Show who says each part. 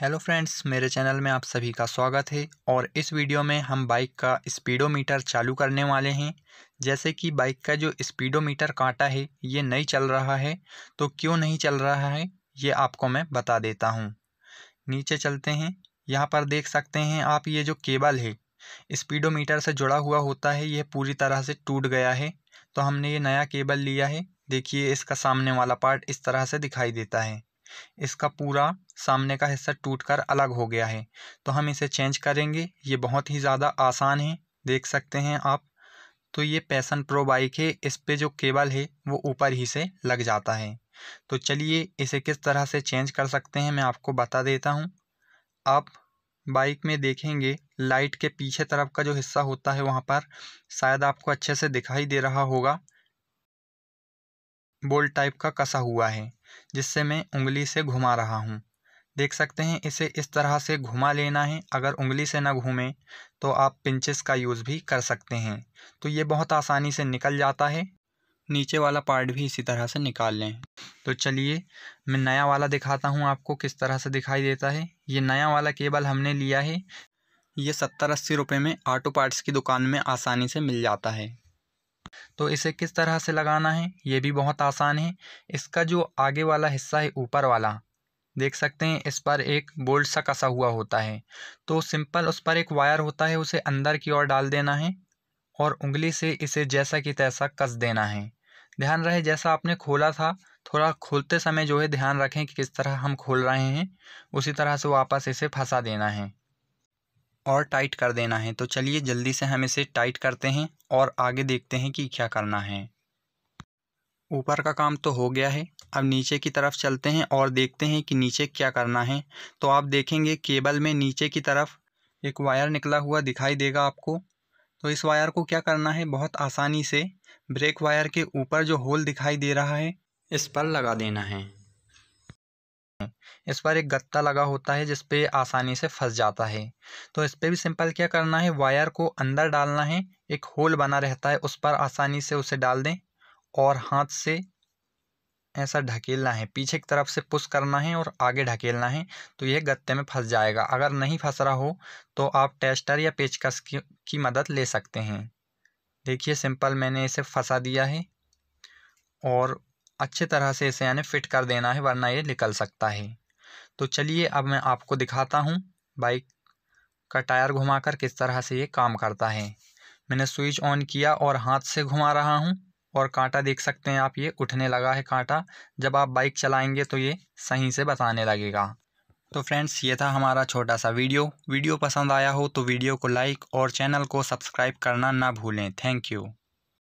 Speaker 1: hello friends मेरे channel में आप सभी का स्वागत है और इस वीडियो में हम बाइक का स्पीडोमीटर चालू करने वाले हैं जैसे कि बाइक का जो स्पीडोमीटर कांटा है ये नहीं चल रहा है तो क्यों नहीं चल रहा है ये आपको मैं बता देता हूँ नीचे चलते हैं यहाँ पर देख सकते हैं आप ये जो केबल है स्पीडोमीटर से जुड़ा हुआ होता है यह पूरी तरह से टूट गया है तो हमने ये नया केबल लिया है देखिए इसका सामने वाला पार्ट इस तरह से दिखाई देता है इसका पूरा सामने का हिस्सा टूट कर अलग हो गया है तो हम इसे चेंज करेंगे ये बहुत ही ज़्यादा आसान है देख सकते हैं आप तो ये पैसन प्रो बाइक है इस पर जो केबल है वो ऊपर ही से लग जाता है तो चलिए इसे किस तरह से चेंज कर सकते हैं मैं आपको बता देता हूँ आप बाइक में देखेंगे लाइट के पीछे तरफ का जो हिस्सा होता है वहाँ पर शायद आपको अच्छे से दिखाई दे रहा होगा बोल्ट टाइप का कसा हुआ है जिससे मैं उंगली से घुमा रहा हूँ देख सकते हैं इसे इस तरह से घुमा लेना है अगर उंगली से ना घूमें तो आप पिंचेस का यूज़ भी कर सकते हैं तो ये बहुत आसानी से निकल जाता है नीचे वाला पार्ट भी इसी तरह से निकाल लें तो चलिए मैं नया वाला दिखाता हूँ आपको किस तरह से दिखाई देता है ये नया वाला केबल हमने लिया है ये सत्तर अस्सी रुपये में आटो पार्ट्स की दुकान में आसानी से मिल जाता है तो इसे किस तरह से लगाना है ये भी बहुत आसान है इसका जो आगे वाला हिस्सा है ऊपर वाला देख सकते हैं इस पर एक बोल्ट सा कसा हुआ होता है तो सिंपल उस पर एक वायर होता है उसे अंदर की ओर डाल देना है और उंगली से इसे जैसा कि तैसा कस देना है ध्यान रहे जैसा आपने खोला था थोड़ा खोलते समय जो है ध्यान रखें कि किस तरह हम खोल रहे हैं उसी तरह से वापस इसे फंसा देना है और टाइट कर देना है तो चलिए जल्दी से हम इसे टाइट करते हैं और आगे देखते हैं कि क्या करना है ऊपर का काम तो हो गया है अब नीचे की तरफ चलते हैं और देखते हैं कि नीचे क्या करना है तो आप देखेंगे केबल में नीचे की तरफ एक वायर निकला हुआ दिखाई देगा आपको तो इस वायर को क्या करना है बहुत आसानी से ब्रेक वायर के ऊपर जो होल दिखाई दे रहा है इस पर लगा देना है इस पर एक गत्ता लगा होता है जिसपे आसानी से फंस जाता है तो इस पर भी सिंपल क्या करना है वायर को अंदर डालना है एक होल बना रहता है उस पर आसानी से उसे डाल दें और हाथ से ऐसा ढकेलना है पीछे की तरफ से पुश करना है और आगे ढकेलना है तो यह गत्ते में फंस जाएगा अगर नहीं फंस रहा हो तो आप टेस्टर या पेचकस की मदद ले सकते हैं देखिए सिंपल मैंने इसे फंसा दिया है और अच्छे तरह से इसे यानी फिट कर देना है वरना ये निकल सकता है तो चलिए अब मैं आपको दिखाता हूँ बाइक का टायर घुमाकर किस तरह से ये काम करता है मैंने स्विच ऑन किया और हाथ से घुमा रहा हूँ और कांटा देख सकते हैं आप ये उठने लगा है कांटा जब आप बाइक चलाएंगे तो ये सही से बताने लगेगा तो फ्रेंड्स ये था हमारा छोटा सा वीडियो वीडियो पसंद आया हो तो वीडियो को लाइक और चैनल को सब्सक्राइब करना ना भूलें थैंक यू